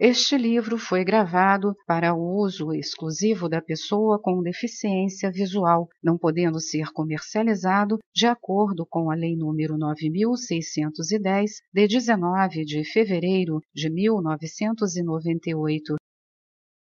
Este livro foi gravado para uso exclusivo da pessoa com deficiência visual, não podendo ser comercializado de acordo com a Lei nº 9610 de 19 de fevereiro de 1998.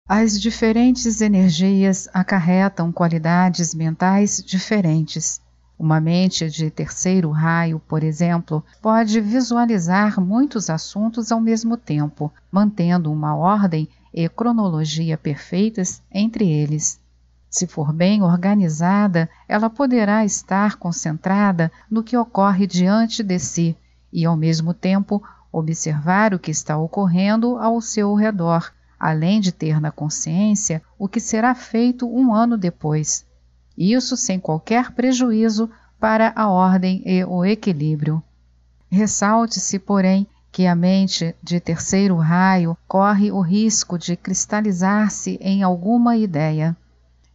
As diferentes energias acarretam qualidades mentais diferentes. Uma mente de terceiro raio, por exemplo, pode visualizar muitos assuntos ao mesmo tempo, mantendo uma ordem e cronologia perfeitas entre eles. Se for bem organizada, ela poderá estar concentrada no que ocorre diante de si e, ao mesmo tempo, observar o que está ocorrendo ao seu redor, além de ter na consciência o que será feito um ano depois isso sem qualquer prejuízo para a ordem e o equilíbrio. Ressalte-se, porém, que a mente de terceiro raio corre o risco de cristalizar-se em alguma ideia.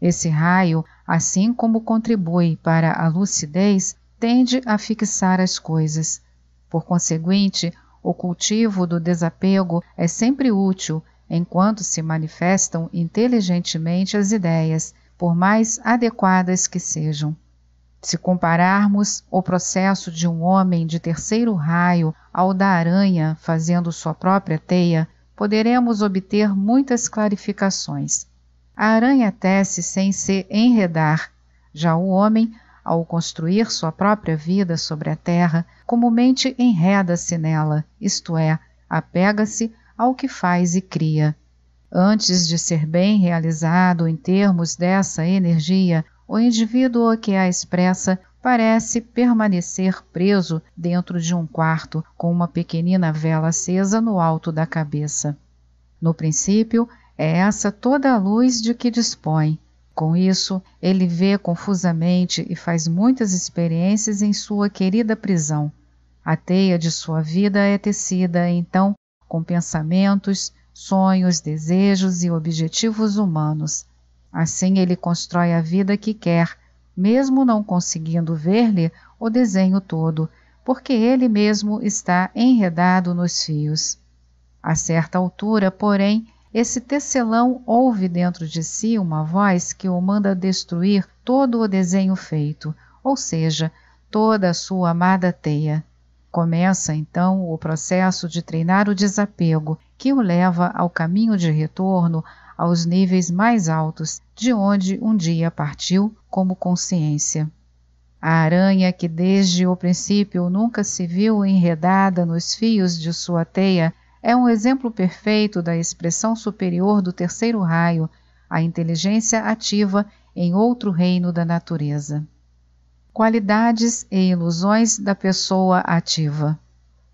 Esse raio, assim como contribui para a lucidez, tende a fixar as coisas. Por conseguinte, o cultivo do desapego é sempre útil enquanto se manifestam inteligentemente as ideias, por mais adequadas que sejam. Se compararmos o processo de um homem de terceiro raio ao da aranha fazendo sua própria teia, poderemos obter muitas clarificações. A aranha tece sem se enredar, já o homem, ao construir sua própria vida sobre a terra, comumente enreda-se nela, isto é, apega-se ao que faz e cria. Antes de ser bem realizado em termos dessa energia, o indivíduo que a expressa parece permanecer preso dentro de um quarto com uma pequenina vela acesa no alto da cabeça. No princípio, é essa toda a luz de que dispõe. Com isso, ele vê confusamente e faz muitas experiências em sua querida prisão. A teia de sua vida é tecida, então, com pensamentos, sonhos, desejos e objetivos humanos. Assim ele constrói a vida que quer, mesmo não conseguindo ver-lhe o desenho todo, porque ele mesmo está enredado nos fios. A certa altura, porém, esse tecelão ouve dentro de si uma voz que o manda destruir todo o desenho feito, ou seja, toda a sua amada teia. Começa então o processo de treinar o desapego, que o leva ao caminho de retorno aos níveis mais altos, de onde um dia partiu como consciência. A aranha, que desde o princípio nunca se viu enredada nos fios de sua teia, é um exemplo perfeito da expressão superior do terceiro raio, a inteligência ativa em outro reino da natureza qualidades e ilusões da pessoa ativa.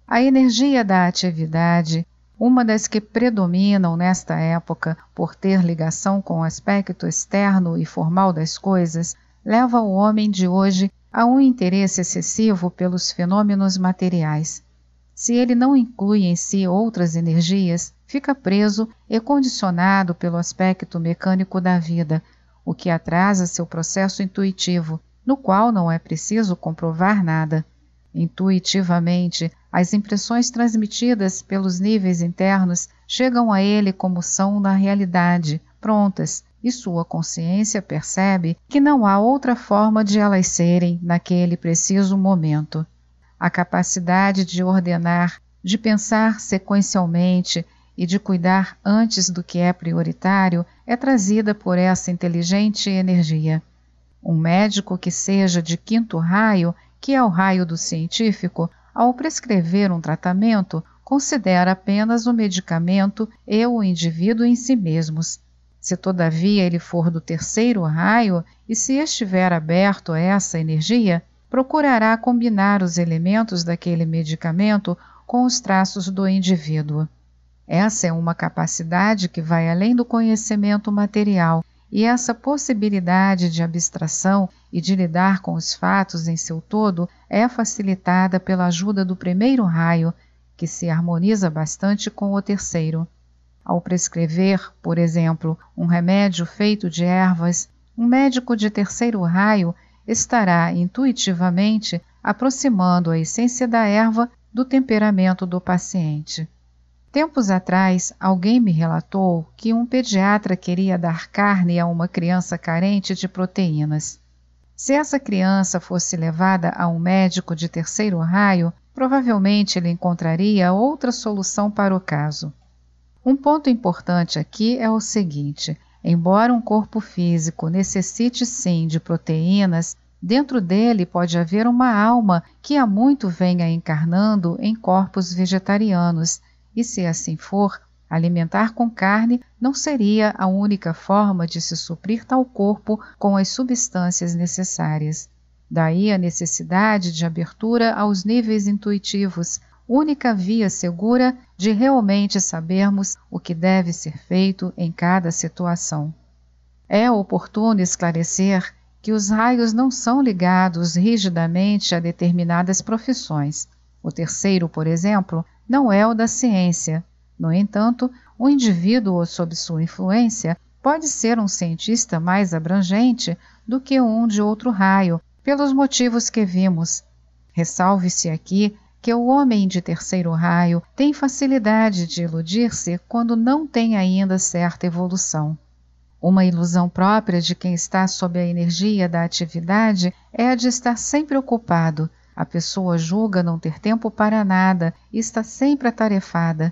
A energia da atividade, uma das que predominam nesta época por ter ligação com o aspecto externo e formal das coisas, leva o homem de hoje a um interesse excessivo pelos fenômenos materiais. Se ele não inclui em si outras energias, fica preso e condicionado pelo aspecto mecânico da vida, o que atrasa seu processo intuitivo no qual não é preciso comprovar nada. Intuitivamente, as impressões transmitidas pelos níveis internos chegam a ele como são na realidade, prontas, e sua consciência percebe que não há outra forma de elas serem naquele preciso momento. A capacidade de ordenar, de pensar sequencialmente e de cuidar antes do que é prioritário é trazida por essa inteligente energia. Um médico que seja de quinto raio, que é o raio do científico, ao prescrever um tratamento, considera apenas o medicamento e o indivíduo em si mesmos. Se todavia ele for do terceiro raio e se estiver aberto a essa energia, procurará combinar os elementos daquele medicamento com os traços do indivíduo. Essa é uma capacidade que vai além do conhecimento material e essa possibilidade de abstração e de lidar com os fatos em seu todo é facilitada pela ajuda do primeiro raio, que se harmoniza bastante com o terceiro. Ao prescrever, por exemplo, um remédio feito de ervas, um médico de terceiro raio estará intuitivamente aproximando a essência da erva do temperamento do paciente. Tempos atrás, alguém me relatou que um pediatra queria dar carne a uma criança carente de proteínas. Se essa criança fosse levada a um médico de terceiro raio, provavelmente ele encontraria outra solução para o caso. Um ponto importante aqui é o seguinte: embora um corpo físico necessite sim de proteínas, dentro dele pode haver uma alma que há muito venha encarnando em corpos vegetarianos e se assim for, alimentar com carne não seria a única forma de se suprir tal corpo com as substâncias necessárias. Daí a necessidade de abertura aos níveis intuitivos, única via segura de realmente sabermos o que deve ser feito em cada situação. É oportuno esclarecer que os raios não são ligados rigidamente a determinadas profissões. O terceiro, por exemplo, não é o da ciência. No entanto, o indivíduo sob sua influência pode ser um cientista mais abrangente do que um de outro raio, pelos motivos que vimos. Ressalve-se aqui que o homem de terceiro raio tem facilidade de iludir-se quando não tem ainda certa evolução. Uma ilusão própria de quem está sob a energia da atividade é a de estar sempre ocupado, a pessoa julga não ter tempo para nada e está sempre atarefada.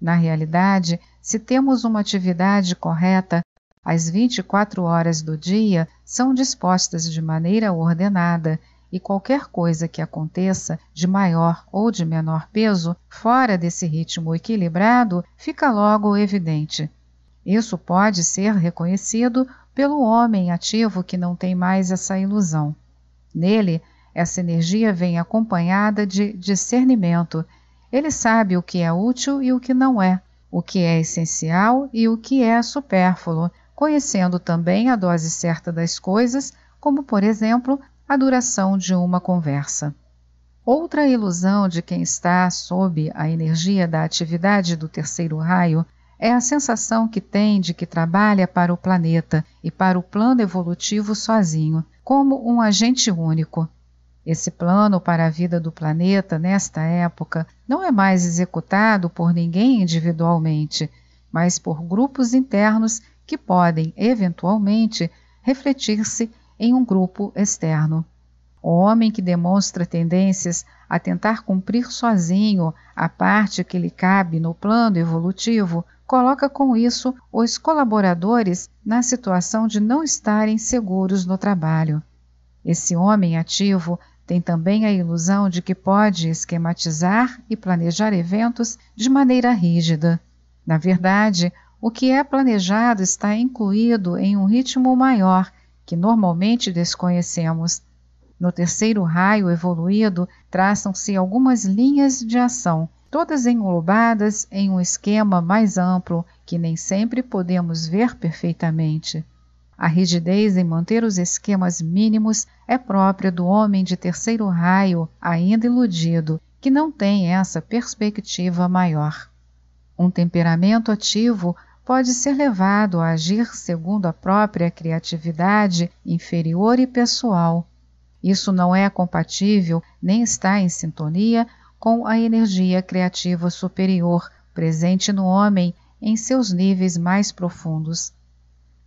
Na realidade, se temos uma atividade correta, as 24 horas do dia são dispostas de maneira ordenada e qualquer coisa que aconteça, de maior ou de menor peso, fora desse ritmo equilibrado, fica logo evidente. Isso pode ser reconhecido pelo homem ativo que não tem mais essa ilusão. Nele, essa energia vem acompanhada de discernimento. Ele sabe o que é útil e o que não é, o que é essencial e o que é supérfluo, conhecendo também a dose certa das coisas, como, por exemplo, a duração de uma conversa. Outra ilusão de quem está sob a energia da atividade do terceiro raio é a sensação que tem de que trabalha para o planeta e para o plano evolutivo sozinho, como um agente único. Esse plano para a vida do planeta nesta época não é mais executado por ninguém individualmente, mas por grupos internos que podem, eventualmente, refletir-se em um grupo externo. O homem que demonstra tendências a tentar cumprir sozinho a parte que lhe cabe no plano evolutivo coloca com isso os colaboradores na situação de não estarem seguros no trabalho. Esse homem ativo tem também a ilusão de que pode esquematizar e planejar eventos de maneira rígida. Na verdade, o que é planejado está incluído em um ritmo maior, que normalmente desconhecemos. No terceiro raio evoluído, traçam-se algumas linhas de ação, todas englobadas em um esquema mais amplo que nem sempre podemos ver perfeitamente. A rigidez em manter os esquemas mínimos é própria do homem de terceiro raio, ainda iludido, que não tem essa perspectiva maior. Um temperamento ativo pode ser levado a agir segundo a própria criatividade inferior e pessoal. Isso não é compatível nem está em sintonia com a energia criativa superior presente no homem em seus níveis mais profundos.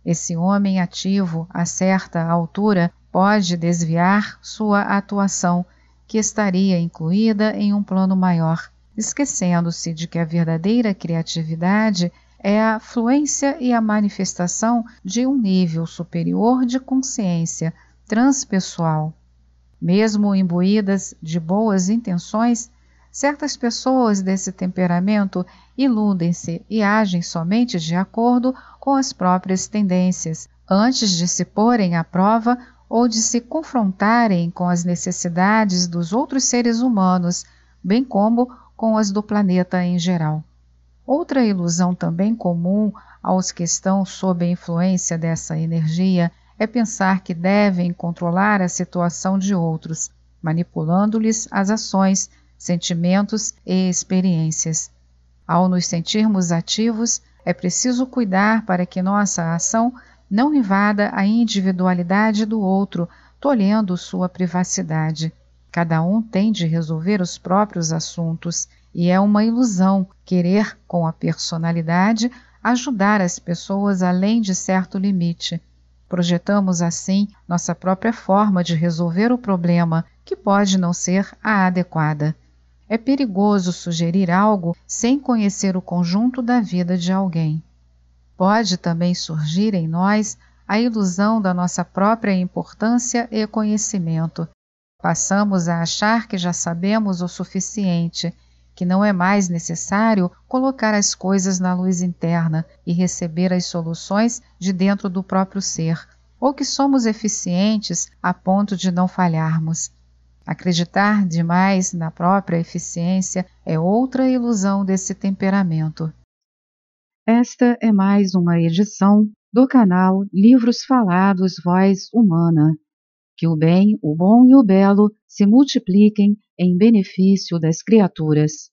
Esse homem ativo, a certa altura, pode desviar sua atuação, que estaria incluída em um plano maior, esquecendo-se de que a verdadeira criatividade é a fluência e a manifestação de um nível superior de consciência transpessoal. Mesmo imbuídas de boas intenções, certas pessoas desse temperamento iludem-se e agem somente de acordo com as próprias tendências, antes de se porem à prova ou de se confrontarem com as necessidades dos outros seres humanos, bem como com as do planeta em geral. Outra ilusão também comum aos que estão sob a influência dessa energia é pensar que devem controlar a situação de outros, manipulando-lhes as ações, sentimentos e experiências. Ao nos sentirmos ativos, é preciso cuidar para que nossa ação não invada a individualidade do outro, tolhendo sua privacidade. Cada um tem de resolver os próprios assuntos e é uma ilusão querer, com a personalidade, ajudar as pessoas além de certo limite. Projetamos assim nossa própria forma de resolver o problema, que pode não ser a adequada. É perigoso sugerir algo sem conhecer o conjunto da vida de alguém. Pode também surgir em nós a ilusão da nossa própria importância e conhecimento. Passamos a achar que já sabemos o suficiente, que não é mais necessário colocar as coisas na luz interna e receber as soluções de dentro do próprio ser, ou que somos eficientes a ponto de não falharmos. Acreditar demais na própria eficiência é outra ilusão desse temperamento. Esta é mais uma edição do canal Livros Falados Voz Humana. Que o bem, o bom e o belo se multipliquem em benefício das criaturas.